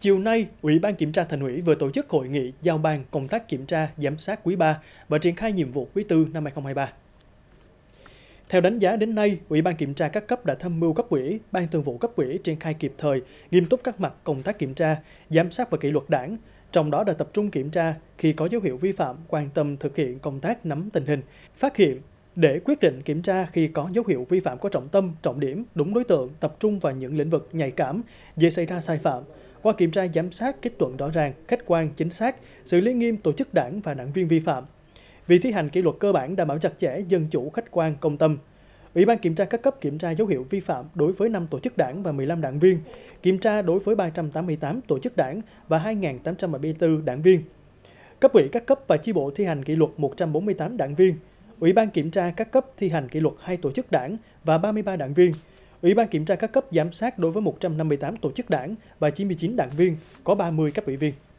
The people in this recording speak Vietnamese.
Chiều nay, Ủy ban Kiểm tra Thành ủy vừa tổ chức hội nghị giao ban công tác kiểm tra, giám sát quý 3 và triển khai nhiệm vụ quý 4 năm 2023. Theo đánh giá đến nay, Ủy ban Kiểm tra các cấp đã tham mưu cấp ủy, Ban thường vụ cấp ủy triển khai kịp thời, nghiêm túc các mặt công tác kiểm tra, giám sát và kỷ luật đảng, trong đó đã tập trung kiểm tra khi có dấu hiệu vi phạm, quan tâm thực hiện công tác nắm tình hình, phát hiện, để quyết định kiểm tra khi có dấu hiệu vi phạm có trọng tâm, trọng điểm, đúng đối tượng, tập trung vào những lĩnh vực nhạy cảm, dễ xảy ra sai phạm, qua kiểm tra giám sát, kết luận rõ ràng, khách quan, chính xác, xử lý nghiêm tổ chức đảng và đảng viên vi phạm. Việc thi hành kỷ luật cơ bản đảm bảo chặt chẽ, dân chủ, khách quan, công tâm. Ủy ban kiểm tra các cấp kiểm tra dấu hiệu vi phạm đối với 5 tổ chức đảng và 15 đảng viên, kiểm tra đối với 388 tổ chức đảng và 2.874 đảng viên. Cấp ủy các cấp và chi bộ thi hành kỷ luật 148 đảng viên. Ủy ban kiểm tra các cấp thi hành kỷ luật 2 tổ chức đảng và 33 đảng viên, Ủy ban kiểm tra các cấp giám sát đối với 158 tổ chức đảng và 99 đảng viên, có 30 cấp ủy viên.